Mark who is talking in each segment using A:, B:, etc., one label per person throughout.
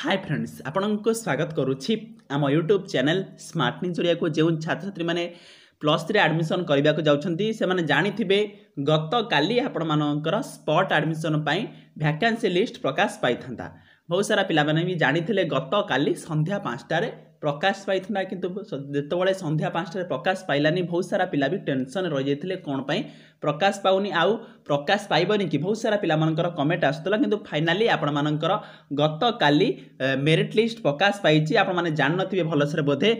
A: ହାଏ friends ଆପଣଙ୍କୁ ସ୍ୱାଗତ କରୁଛି ଆମ ୟୁଟ୍ୟୁବ୍ ଚ୍ୟାନେଲ୍ ସ୍ମାର୍ଟ ନିଜ ଓଡ଼ିଆକୁ ଯେଉଁ ଛାତ୍ରଛାତ୍ରୀମାନେ ପ୍ଲସ୍ ଥ୍ରୀରେ ଆଡ଼ମିସନ୍ କରିବାକୁ ଯାଉଛନ୍ତି ସେମାନେ ଜାଣିଥିବେ ଗତକାଲି ଆପଣମାନଙ୍କର ସ୍ପଟ୍ ଆଡ଼ମିସନ୍ ପାଇଁ ଭ୍ୟାକାନ୍ସି ଲିଷ୍ଟ ପ୍ରକାଶ ପାଇଥାନ୍ତା ବହୁତ ସାରା ପିଲାମାନେ ବି ଜାଣିଥିଲେ ଗତକାଲି ସନ୍ଧ୍ୟା ପାଞ୍ଚଟାରେ ପ୍ରକାଶ ପାଇଥିଲା କିନ୍ତୁ ଯେତେବେଳେ ସନ୍ଧ୍ୟା ପାଞ୍ଚଟାରେ ପ୍ରକାଶ ପାଇଲାନି ବହୁତ ସାରା ପିଲା ବି ଟେନସନ୍ ରହିଯାଇଥିଲେ କ'ଣ ପାଇଁ ପ୍ରକାଶ ପାଉନି ଆଉ ପ୍ରକାଶ ପାଇବନି କି ବହୁତ ସାରା ପିଲାମାନଙ୍କର କମେଣ୍ଟ ଆସୁଥିଲା କିନ୍ତୁ ଫାଇନାଲି ଆପଣମାନଙ୍କର ଗତକାଲି ମେରିଟ୍ ଲିଷ୍ଟ ପ୍ରକାଶ ପାଇଛି ଆପଣମାନେ ଜାଣିନଥିବେ ଭଲସେ ବୋଧେ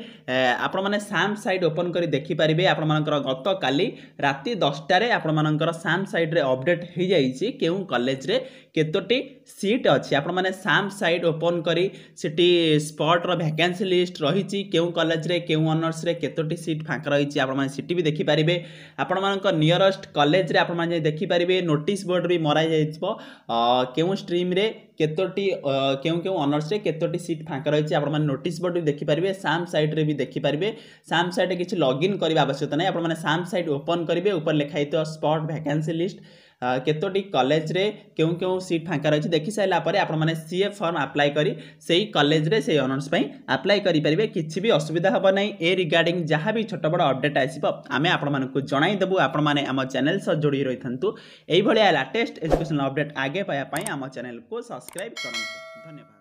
A: ଆପଣମାନେ ସାମ୍ ସାଇଟ୍ ଓପନ୍ କରି ଦେଖିପାରିବେ ଆପଣମାନଙ୍କର ଗତକାଲି ରାତି ଦଶଟାରେ ଆପଣମାନେ ଆପଣଙ୍କର ସାମ୍ ସାଇଟ୍ରେ ଅପଡ଼େଟ୍ ହୋଇଯାଇଛି କେଉଁ କଲେଜରେ କେତୋଟି ସିଟ୍ ଅଛି ଆପଣମାନେ ସାମ୍ ସାଇଟ୍ ଓପନ୍ କରି ସେଠି ସ୍ପଟ୍ର ଭ୍ୟାକାନ୍ସି ଲିଷ୍ଟ ରହିଛି କେଉଁ କଲେଜରେ କେଉଁ ଅନର୍ସରେ କେତୋଟି ସିଟ୍ ଫାଙ୍କା ରହିଛି ଆପଣମାନେ ସେଠି ବି ଦେଖିପାରିବେ ଆପଣମାନଙ୍କ ନିୟରେଷ୍ଟ କଲେଜରେ ଆପଣମାନେ ଯାଇ ଦେଖିପାରିବେ ନୋଟିସ୍ ବୋର୍ଡ଼ ବି ମରାଯାଇଥିବ କେଉଁ ଷ୍ଟ୍ରିମ୍ରେ कतोटी क्यों क्यों अनर्से सीट फाँका रही है आप नोट बोर्ड भी देखिपारे साम सैट्रे भी देखिपारे साम सैट किसी लगइन करवा आवश्यकता नहीं आप साम सैट ओपन करेंगे ऊपर लिखाई स्पट भैके लिस्ट କେତୋଟି କଲେଜରେ କେଉଁ କେଉଁ ସିଟ୍ ଫାଙ୍କା ରହିଛି ଦେଖିସାରିଲା ପରେ ଆପଣମାନେ ସି ଏ ଫର୍ମ ଆପ୍ଲାଏ କରି ସେଇ କଲେଜରେ ସେଇ ଅନର୍ସ ପାଇଁ ଆପ୍ଲାଏ କରିପାରିବେ କିଛି ବି ଅସୁବିଧା ହେବ ନାହିଁ ଏ ରିଗାର୍ଡ଼ିଂ ଯାହା ବି ଛୋଟ ବଡ଼ ଅପଡ଼େଟ୍ ଆସିବ ଆମେ ଆପଣମାନଙ୍କୁ ଜଣାଇଦେବୁ ଆପଣମାନେ ଆମ ଚ୍ୟାନେଲ୍ ସହ ଯୋଡ଼ି ରହିଥାନ୍ତୁ ଏଇଭଳିଆ ଲାଟେଷ୍ଟ ଏଜୁକେସନାଲ୍ ଅପଡ଼େଟ୍ ଆଗେ ପାଇବା ପାଇଁ ଆମ ଚ୍ୟାନେଲ୍କୁ ସବସ୍କ୍ରାଇବ୍ କରନ୍ତୁ ଧନ୍ୟବାଦ